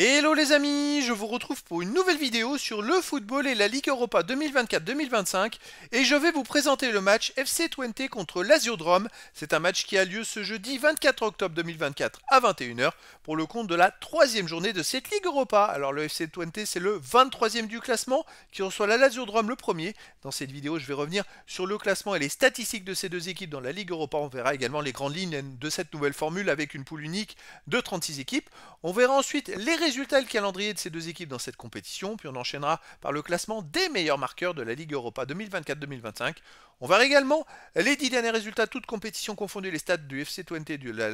Hello les amis, je vous retrouve pour une nouvelle vidéo sur le football et la Ligue Europa 2024-2025 et je vais vous présenter le match FC Twente contre Drum, C'est un match qui a lieu ce jeudi 24 octobre 2024 à 21h pour le compte de la troisième journée de cette Ligue Europa. Alors le FC Twente c'est le 23e du classement qui reçoit la Drum le premier. Dans cette vidéo je vais revenir sur le classement et les statistiques de ces deux équipes dans la Ligue Europa. On verra également les grandes lignes de cette nouvelle formule avec une poule unique de 36 équipes. On verra ensuite les résultats résultats et le calendrier de ces deux équipes dans cette compétition, puis on enchaînera par le classement des meilleurs marqueurs de la Ligue Europa 2024-2025. On verra également les 10 derniers résultats, toutes compétitions confondues, les stades du FC Twente et de la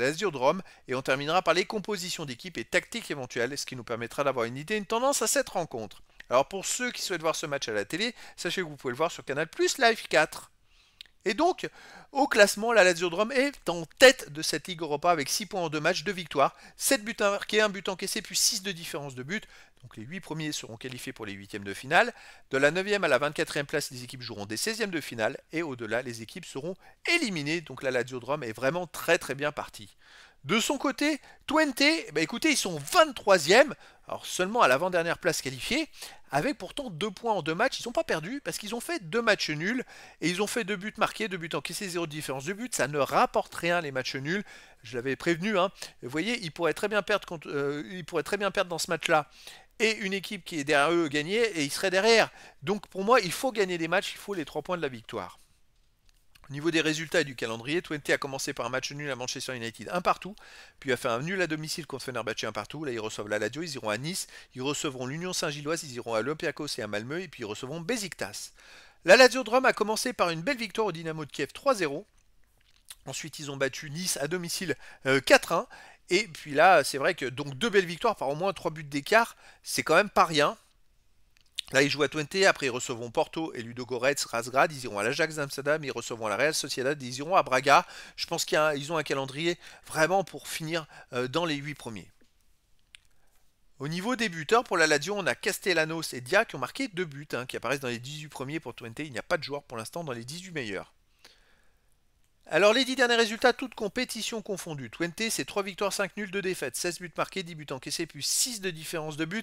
et on terminera par les compositions d'équipes et tactiques éventuelles, ce qui nous permettra d'avoir une idée, une tendance à cette rencontre. Alors pour ceux qui souhaitent voir ce match à la télé, sachez que vous pouvez le voir sur Canal Plus Live 4. Et donc, au classement, la Lazio Drum est en tête de cette Ligue Europa avec 6 points en 2 matchs, 2 victoires, 7 buts marqués, 1 but encaissé, puis 6 de différence de but. Donc les 8 premiers seront qualifiés pour les 8 e de finale. De la 9e à la 24e place, les équipes joueront des 16e de finale. Et au-delà, les équipes seront éliminées. Donc la Lazio Drum est vraiment très très bien partie. De son côté, Twente, bah, écoutez, ils sont 23e, alors seulement à l'avant-dernière place qualifiée, avec pourtant deux points en deux matchs. Ils sont pas perdus, parce qu'ils ont fait deux matchs nuls et ils ont fait deux buts marqués, deux buts encaissés, zéro différence de but. Ça ne rapporte rien les matchs nuls. Je l'avais prévenu. Hein. Vous voyez, ils pourraient très bien perdre, euh, très bien perdre dans ce match-là et une équipe qui est derrière eux gagner et ils seraient derrière. Donc pour moi, il faut gagner des matchs, il faut les trois points de la victoire. Au niveau des résultats et du calendrier, Twente a commencé par un match nul à Manchester United, un partout, puis a fait un nul à domicile contre Fenerbahçe, un partout. Là, ils reçoivent la Ladio, ils iront à Nice, ils recevront l'Union Saint-Gilloise, ils iront à Olympiakos et à Malmö, et puis ils recevront Besiktas. La Lazio de a commencé par une belle victoire au Dynamo de Kiev 3-0. Ensuite, ils ont battu Nice à domicile 4-1. Euh, et puis là, c'est vrai que donc deux belles victoires par au moins trois buts d'écart, c'est quand même pas rien. Là, ils jouent à Twente, après ils recevront Porto et Ludo Goretz, Razgrad, ils iront à l'Ajax d'Amsterdam, ils recevront la Real Sociedad, ils iront à Braga. Je pense qu'ils ont un calendrier vraiment pour finir euh, dans les 8 premiers. Au niveau des buteurs, pour la on a Castellanos et Dia qui ont marqué 2 buts, hein, qui apparaissent dans les 18 premiers pour Twente. Il n'y a pas de joueur pour l'instant dans les 18 meilleurs. Alors les 10 derniers résultats, toutes compétitions confondues. Twente, c'est 3 victoires, 5 nuls, 2 défaites, 16 buts marqués, 10 buts encaissés, plus 6 de différence de buts.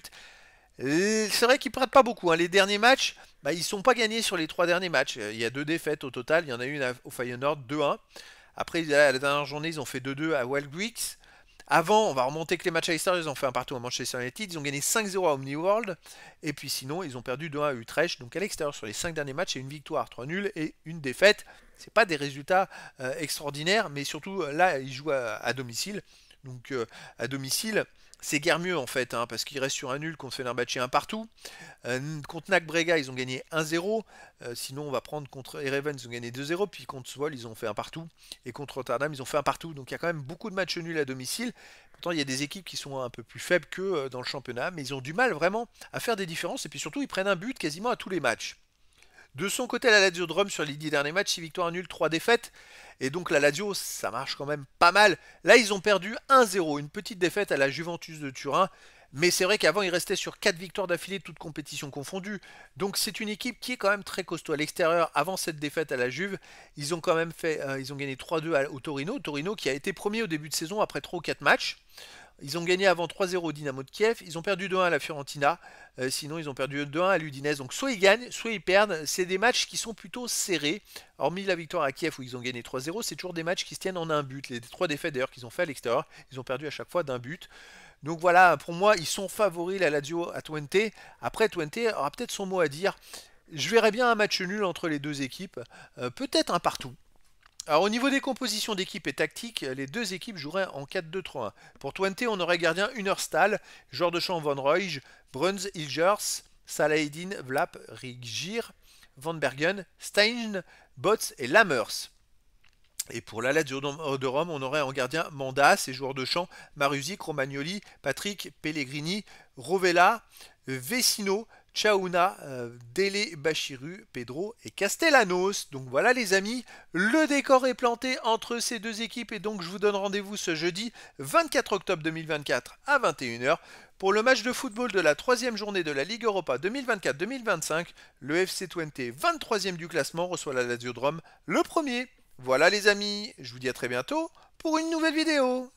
Euh, c'est vrai qu'ils prêtent pas beaucoup. Hein. Les derniers matchs, ils bah, ils sont pas gagnés sur les trois derniers matchs. Euh, il y a deux défaites au total. Il y en a une au Feyenoord, 2-1. Après, la dernière journée, ils ont fait 2-2 à Wicks, Avant, on va remonter que les matchs à l'extérieur, ils ont fait un partout à Manchester United, ils ont gagné 5-0 à Omniworld, et puis sinon, ils ont perdu 2-1 à Utrecht. Donc à l'extérieur, sur les 5 derniers matchs, c'est une victoire, 3 nuls et une défaite. Ce pas des résultats euh, extraordinaires, mais surtout là, ils jouent à domicile donc euh, à domicile, c'est guère mieux en fait, hein, parce qu'ils restent sur un nul contre Fenerbahce un partout. Euh, contre Nac Brega, ils ont gagné 1-0. Euh, sinon, on va prendre contre Ereven, ils ont gagné 2-0. Puis contre Swall, ils ont fait un partout. Et contre Rotterdam, ils ont fait un partout. Donc il y a quand même beaucoup de matchs nuls à domicile. Pourtant, il y a des équipes qui sont un peu plus faibles que dans le championnat, mais ils ont du mal vraiment à faire des différences. Et puis surtout, ils prennent un but quasiment à tous les matchs. De son côté, la Lazio de Rome sur les 10 derniers matchs, 6 victoires, nul, 3 défaites. Et donc la Lazio, ça marche quand même pas mal. Là, ils ont perdu 1-0, une petite défaite à la Juventus de Turin. Mais c'est vrai qu'avant, ils restaient sur 4 victoires d'affilée, toutes compétitions confondues. Donc c'est une équipe qui est quand même très costaud à l'extérieur. Avant cette défaite à la Juve, ils ont quand même fait, euh, ils ont gagné 3-2 au Torino. Torino qui a été premier au début de saison après 3 ou 4 matchs. Ils ont gagné avant 3-0 au Dynamo de Kiev. Ils ont perdu 2-1 à la Fiorentina. Euh, sinon, ils ont perdu 2-1 à l'Udinese. Donc, soit ils gagnent, soit ils perdent. C'est des matchs qui sont plutôt serrés. Hormis la victoire à Kiev où ils ont gagné 3-0, c'est toujours des matchs qui se tiennent en un but. Les trois défaites d'ailleurs qu'ils ont fait à l'extérieur, ils ont perdu à chaque fois d'un but. Donc voilà, pour moi, ils sont favoris la Lazio à Twente. Après, Twente aura peut-être son mot à dire. Je verrais bien un match nul entre les deux équipes, euh, peut-être un partout. Alors au niveau des compositions d'équipe et tactique, les deux équipes joueraient en 4-2-3-1. Pour Twente, on aurait gardien Unerstal, joueur de champ Van Roij, Bruns, Ilgers, Salahedin, Vlap, Riggir, Van Bergen, Stein, Botz et Lammers. Et pour la de Rome, on aurait en gardien Mandas et joueurs de champ Marusic, Romagnoli, Patrick, Pellegrini, Rovella, Vecino, Chauna, euh, Dele Bachiru, Pedro et Castellanos. Donc voilà les amis, le décor est planté entre ces deux équipes et donc je vous donne rendez-vous ce jeudi 24 octobre 2024 à 21h pour le match de football de la troisième journée de la Ligue Europa 2024-2025. Le FC Twente, 23e du classement, reçoit la Lazio Rome le premier. Voilà les amis, je vous dis à très bientôt pour une nouvelle vidéo.